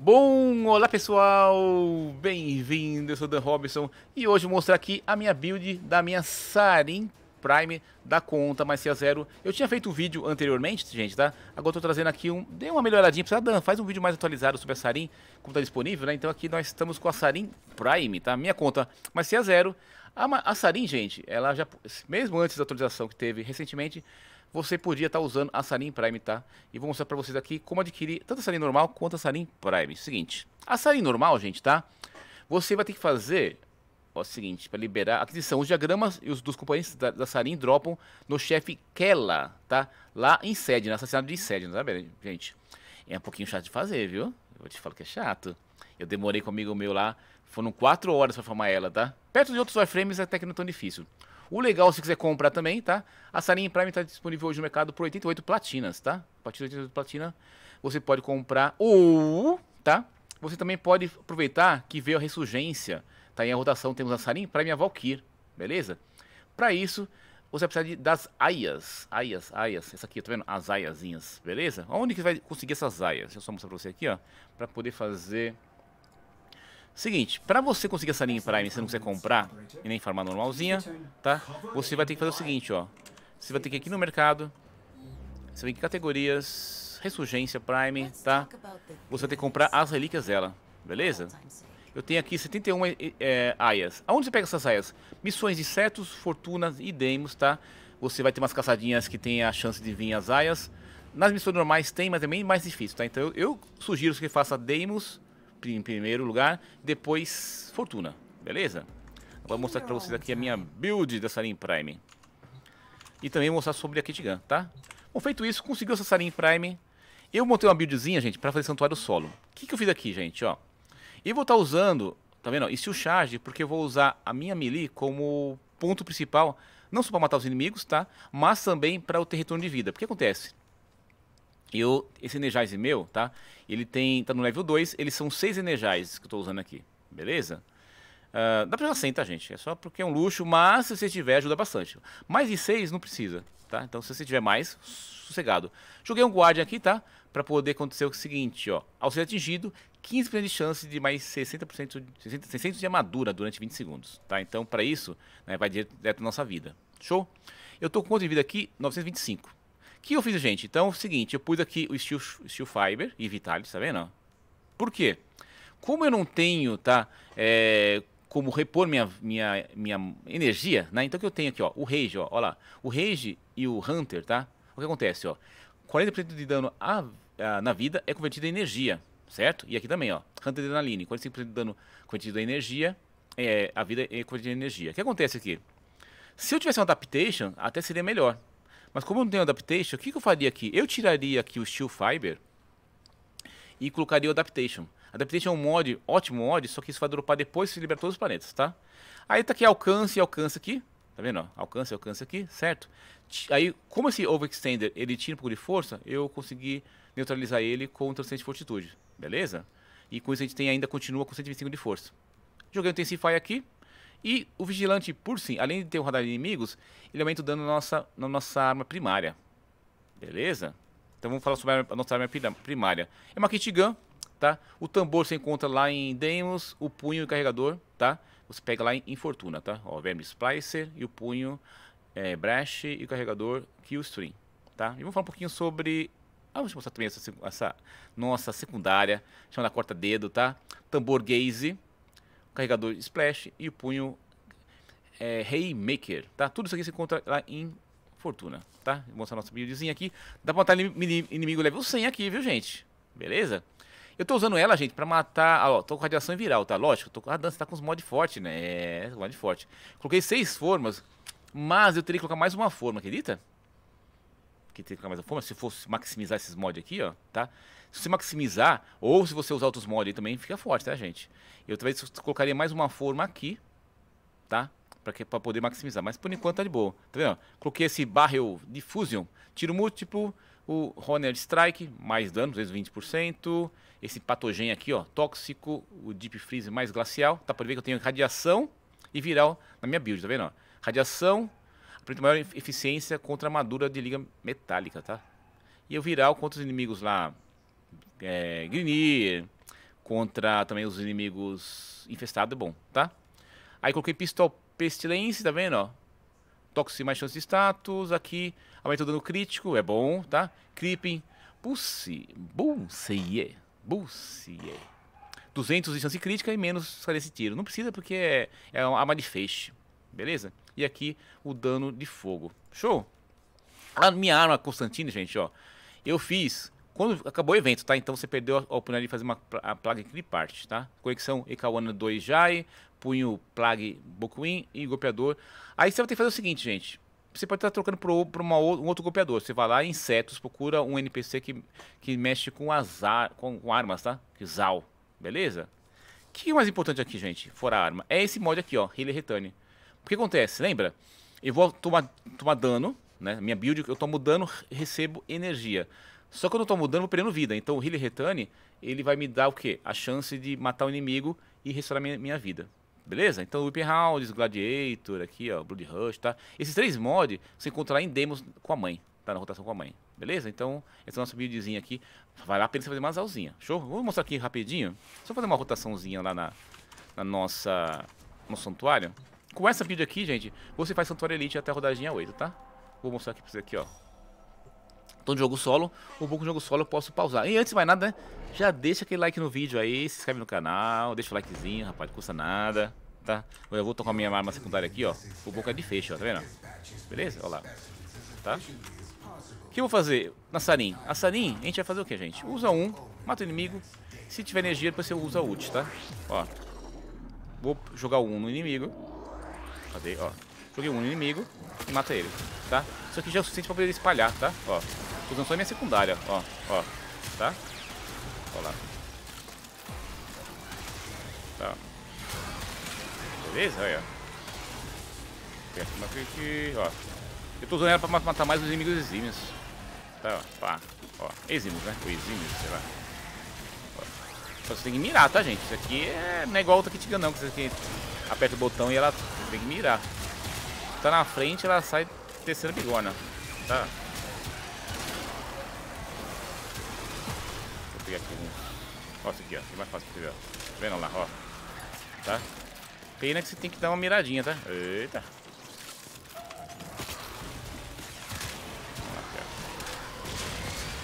Bom, olá pessoal, bem-vindo, eu sou Dan Robson e hoje vou mostrar aqui a minha build da minha Sarin Prime da conta Marcia é Zero. Eu tinha feito um vídeo anteriormente, gente, tá? Agora estou trazendo aqui um... Dei uma melhoradinha pra Dan, faz um vídeo mais atualizado sobre a Sarin, como está disponível, né? Então aqui nós estamos com a Sarin Prime, tá? Minha conta Marcia é Zero, a, a Sarin, gente, ela já. Mesmo antes da atualização que teve recentemente, você podia estar tá usando a Sarin Prime, tá? E vou mostrar para vocês aqui como adquirir tanto a Sarin normal quanto a Sarin Prime. Seguinte, a Sarin normal, gente, tá? Você vai ter que fazer ó, o seguinte, para liberar aquisição, os diagramas e os dos componentes da, da Sarin dropam no chefe Kela, tá? Lá em sede, na assassinato de sede, não sabe, gente? É um pouquinho chato de fazer, viu? Eu te falo que é chato. Eu demorei com um amigo meu lá foram quatro horas para formar ela, tá? Perto de outros wireframes até que não é tão difícil. O legal, se quiser comprar também, tá? A Sarin Prime está disponível hoje no mercado por 88 platinas, tá? A partir de 88 platina, você pode comprar ou, tá? Você também pode aproveitar que veio a ressurgência, tá? Em a rotação temos a Sarin Prime e a Valkyr, beleza? Para isso, você vai precisar de, das aias, aias, aias, essa aqui, tá vendo? As aiazinhas, beleza? Onde que você vai conseguir essas aias? Deixa eu só mostrar para você aqui, ó, para poder fazer Seguinte, para você conseguir essa linha Prime, você não quiser comprar e nem farmar normalzinha, tá? Você vai ter que fazer o seguinte, ó. Você vai ter que ir aqui no mercado, você vem em categorias, ressurgência Prime, tá? Você vai ter que comprar as relíquias dela, beleza? Eu tenho aqui 71 é, eh, eh, aias. Aonde você pega essas aias? Missões de insetos, fortunas e demos, tá? Você vai ter umas caçadinhas que tem a chance de vir as aias. Nas missões normais tem, mas é bem mais difícil, tá? Então eu, eu sugiro que faça demos em primeiro lugar, depois Fortuna, beleza? Vou mostrar para vocês aqui a minha build da Sarin Prime. E também mostrar sobre a Kit Gun, tá? Bom, feito isso, conseguiu essa Sarin Prime. Eu montei uma buildzinha, gente, para fazer santuário solo. O que, que eu fiz aqui, gente, ó? Eu vou estar tá usando, tá vendo? Isso charge, porque eu vou usar a minha melee como ponto principal, não só para matar os inimigos, tá? Mas também para o ter retorno de vida. Porque acontece? Eu, esse Energize é meu, tá? Ele tem, tá no level 2, eles são seis Energizes que eu tô usando aqui, beleza? Uh, dá pra usar 100, tá, gente? É só porque é um luxo, mas se você tiver, ajuda bastante. Mais de 6 não precisa, tá? Então se você tiver mais, sossegado. Joguei um Guardian aqui, tá? Pra poder acontecer o seguinte, ó. Ao ser atingido, 15% de chance de mais 60%, 60, de armadura durante 20 segundos, tá? Então, para isso, né, vai direto, direto na nossa vida. Show? Eu tô com quanto de vida aqui? 925. O que eu fiz, gente? Então é o seguinte, eu pus aqui o Steel, Steel Fiber e Vitalis, tá vendo? Por quê? Como eu não tenho, tá, é, como repor minha, minha, minha energia, né? Então que eu tenho aqui, ó, o Rage, ó, ó lá. O Rage e o Hunter, tá? O que acontece, ó? 40% de dano a, a, na vida é convertido em energia, certo? E aqui também, ó, Hunter de Adrenaline, 45% de dano convertido em energia, é, a vida é convertida em energia. O que acontece aqui? Se eu tivesse um adaptation, até seria melhor. Mas como eu não tenho adaptation, o que, que eu faria aqui? Eu tiraria aqui o Steel Fiber e colocaria o Adaptation. Adaptation é um mod, ótimo mod, só que isso vai dropar depois se libertar todos os planetas, tá? Aí tá aqui alcance e alcance aqui, tá vendo? Alcance e alcance aqui, certo? Aí, como esse Overextender, ele tira um pouco de força, eu consegui neutralizar ele com o Transcendente Fortitude, beleza? E com isso a gente tem ainda, continua com 125 de força. Joguei o Intensify aqui, e o vigilante, por sim além de ter um radar de inimigos, ele aumenta o dano na nossa, na nossa arma primária. Beleza? Então vamos falar sobre a nossa arma primária. É uma kit gun, tá? O tambor você encontra lá em Demos, o punho e o carregador, tá? Você pega lá em, em Fortuna, tá? Ó, Verme Splicer e o punho, é, Brash e o carregador Killstream, tá? E vamos falar um pouquinho sobre... Ah, vou mostrar também essa, essa nossa secundária, chamada Corta Dedo, tá? Tambor Gaze, carregador Splash e o punho é, Haymaker, tá? Tudo isso aqui você encontra lá em Fortuna, tá? Vou mostrar nossa buildzinha aqui. Dá pra matar inimigo level 100 aqui, viu, gente? Beleza? Eu tô usando ela, gente, pra matar... Ah, ó, tô com radiação viral, tá? Lógico, tô com... Ah, dança tá com os mods fortes, né? É, mod forte. Coloquei seis formas, mas eu teria que colocar mais uma forma, acredita? que tem que ficar mais a forma, se fosse maximizar esses mods aqui, ó, tá? Se você maximizar, ou se você usar outros mods aí também, fica forte, tá, gente? Eu talvez colocaria mais uma forma aqui, tá? Pra, que, pra poder maximizar, mas por enquanto tá de boa, tá vendo? Coloquei esse barrel de fusion, tiro múltiplo, o Honor Strike, mais dano, 220%. Esse patogênio aqui, ó, tóxico, o Deep Freeze mais glacial. Tá pra ver que eu tenho radiação e viral na minha build, tá vendo? Radiação, Apresenta maior eficiência contra armadura de liga metálica, tá? E eu viral contra os inimigos lá. É, Grinir. Contra também os inimigos infestados, é bom, tá? Aí coloquei pistol pestilência, tá vendo, ó? Toxic mais chance de status. Aqui aumenta o dano crítico, é bom, tá? Creeping. Pulse. Bullseye. É, Bullseye. É. 200 de chance crítica e menos sair esse tiro. Não precisa porque é, é uma arma de feixe. Beleza? e aqui o dano de fogo. Show? A minha arma Constantine, gente, ó. Eu fiz quando acabou o evento, tá? Então você perdeu a oportunidade de fazer uma a plaga de parte, tá? Conexão Ekawana 2 Jai, punho Plague Bokuin e golpeador. Aí você vai ter que fazer o seguinte, gente. Você pode estar trocando para um outro golpeador. Você vai lá insetos, procura um NPC que, que mexe com, azar com, com, armas, tá? Zal, beleza? O que é mais importante aqui, gente, fora a arma? É esse mod aqui, ó, Healer Return. O que acontece, lembra? Eu vou tomar, tomar dano, né? Minha build, eu tomo dano, recebo energia. Só que quando eu tomo dano, eu vou perdendo vida. Então o Healy Return, ele vai me dar o quê? A chance de matar o inimigo e restaurar minha, minha vida. Beleza? Então, Whip Hounds, Gladiator, aqui, ó, Blood Rush, tá? Esses três mods você encontrará em demos com a mãe, tá? Na rotação com a mãe. Beleza? Então, essa é a nossa buildzinha aqui. Vai lá a pena você fazer uma alzinha. Show? Vou mostrar aqui rapidinho. Só fazer uma rotaçãozinha lá na, na nossa, no santuário com essa build aqui, gente, você faz Santuário Elite até a rodadinha 8, tá? Vou mostrar aqui pra vocês aqui, ó. Tô jogo solo, um pouco no jogo solo eu posso pausar. E antes de mais nada, né, já deixa aquele like no vídeo aí, se inscreve no canal, deixa o likezinho, rapaz, não custa nada, tá? Eu vou tocar minha arma secundária aqui, ó, o boca é de fecho, ó, tá vendo? Beleza? Olha lá, tá? O que eu vou fazer na Sarin? A Sarin, a gente vai fazer o que, gente? Usa um, mata o inimigo, se tiver energia, depois você usa ult, tá? Ó, vou jogar um no inimigo, Cadê? Ó. Joguei um inimigo e mata ele, tá? Isso aqui já é o suficiente pra poder espalhar, tá? Ó. Usando só a minha secundária, ó. Ó. Tá? Ó lá. Tá. Beleza? Aí, ó. Perto aqui, ó. Eu tô usando ela pra matar mais os inimigos exímios. Tá, ó. Pá. Ó. Exímios, né? Ou exímios, sei lá. Só você tem que mirar, tá, gente? Isso aqui é... não é igual que tira não. Que você aperta o botão e ela tem que mirar. Tá na frente, ela sai terceira bigona, Tá. Vou pegar aqui um. Ó, isso aqui, ó. Que é mais fácil pra você ver, ó. Tá vendo lá, ó. Tá? Pena que você tem que dar uma miradinha, tá? Eita.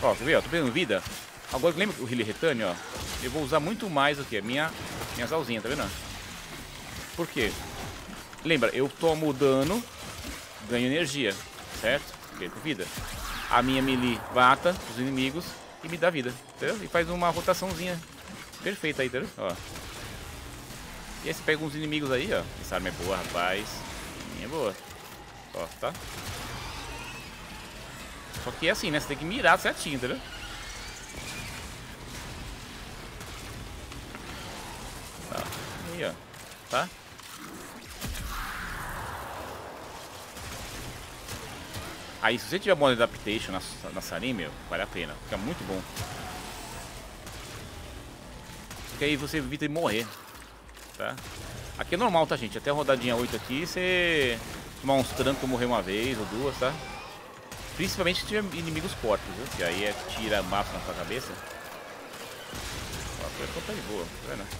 Ó, quer ver, ó? Tô perdendo vida. Agora, lembra o Healer Retânio, ó? Eu vou usar muito mais o que? Minha, minha alzinhas, tá vendo? Por quê? Lembra, eu tomo dano, ganho energia, certo? Perco vida. A minha melee mata os inimigos e me dá vida, entendeu? E faz uma rotaçãozinha perfeita aí, entendeu? Ó. E aí você pega uns inimigos aí, ó. Essa arma é boa, rapaz. Minha é boa. Ó, tá? Só que é assim, né? Você tem que mirar certinho, entendeu? Tá. Aí, ó. Tá? Aí se você tiver bom adaptation na, na Sarim, vale a pena. Fica é muito bom. Porque aí você evita de morrer. Tá? Aqui é normal, tá, gente? Até a rodadinha 8 aqui, você tomar uns trancos, morrer uma vez ou duas, tá? Principalmente se tiver inimigos fortes, viu? Que aí é tira massa na sua cabeça. a coisa tá de boa, tá vendo?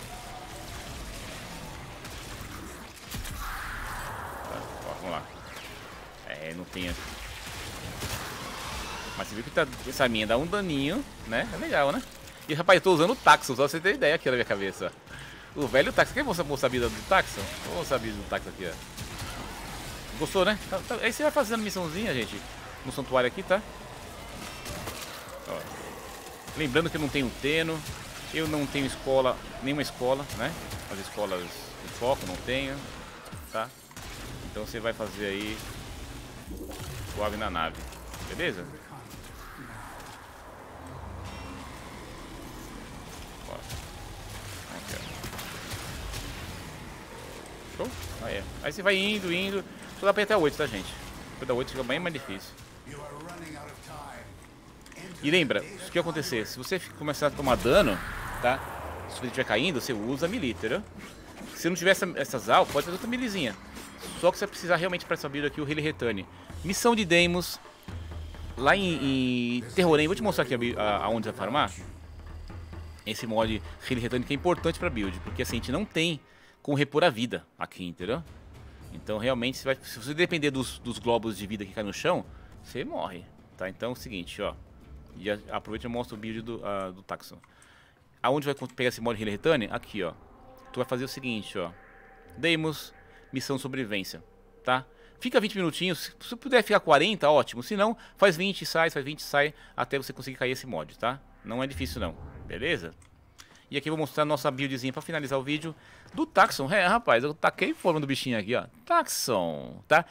Tá, ó, vamos lá. É, não tem aqui. Mas você viu que tá, essa minha dá um daninho, né? É legal, né? E rapaz, eu tô usando o táxi, só você ter ideia aqui na minha cabeça. O velho Taxo. Quem você é vida do Taxo? Vou saber do táxi aqui, ó. Gostou, né? Tá, tá. Aí você vai fazendo missãozinha, gente. No santuário aqui, tá? Ó. Lembrando que eu não tenho Teno. Eu não tenho escola, nenhuma escola, né? As escolas de foco não tenho, tá? Então você vai fazer aí suave na nave, beleza? Show? Ah, é. Aí você vai indo, indo. Só dá pra ir até 8, tá, gente? Depois da 8 fica bem mais difícil. E lembra, o que acontecer? Se você começar a tomar dano, tá? Se você estiver caindo, você usa a melee, Se não tiver essa, essas al, pode fazer outra melezinha. Só que você vai precisar realmente pra essa build aqui, o Healy Return. Missão de Deimos. Lá em, em vou te mostrar aqui aonde vai farmar. Esse mod Healy Return que é importante pra build. Porque assim, a gente não tem com repor a vida aqui, entendeu? Então realmente você vai, se você depender dos, dos globos de vida que cai no chão, você morre, tá? Então é o seguinte, ó. E aproveita e mostra o build do, uh, do Taxon. Aonde vai pegar esse mod Return? Aqui, ó. Tu vai fazer o seguinte, ó. Demos, missão sobrevivência, tá? Fica 20 minutinhos, se puder ficar 40, ótimo. Se não, faz 20 sai, faz 20 sai, até você conseguir cair esse mod, tá? Não é difícil não, beleza? E aqui eu vou mostrar a nossa buildzinha pra finalizar o vídeo do Taxon. É, rapaz, eu taquei forma do bichinho aqui, ó. Taxon, tá?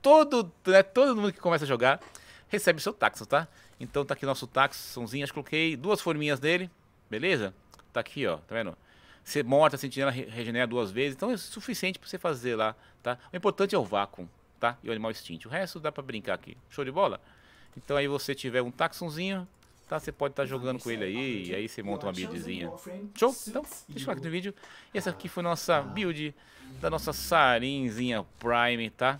Todo, né, todo mundo que começa a jogar recebe seu Taxon, tá? Então tá aqui nosso Taxonzinho. Acho que coloquei duas forminhas dele, beleza? Tá aqui, ó, tá vendo? Você morta, a assim, sentinela regenera duas vezes. Então é suficiente pra você fazer lá, tá? O importante é o vácuo, tá? E o animal extinto. O resto dá pra brincar aqui. Show de bola? Então aí você tiver um Taxonzinho Tá, você pode estar tá jogando com ele é aí e aí você monta uma buildzinha. Show? Então, deixa o like no vídeo. E essa aqui foi nossa build da nossa sarinzinha Prime, tá?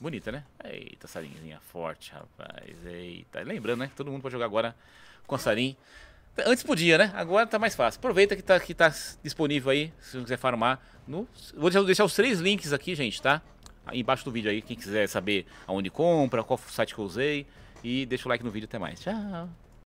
Bonita, né? Eita, sarinzinha forte, rapaz. Eita. Lembrando, né? Todo mundo pode jogar agora com a sarin. Antes podia, né? Agora tá mais fácil. Aproveita que tá, que tá disponível aí, se não quiser farmar. No... Vou deixar os três links aqui, gente, tá? Aí embaixo do vídeo aí, quem quiser saber aonde compra, qual site que eu usei. E deixa o like no vídeo. Até mais. Tchau.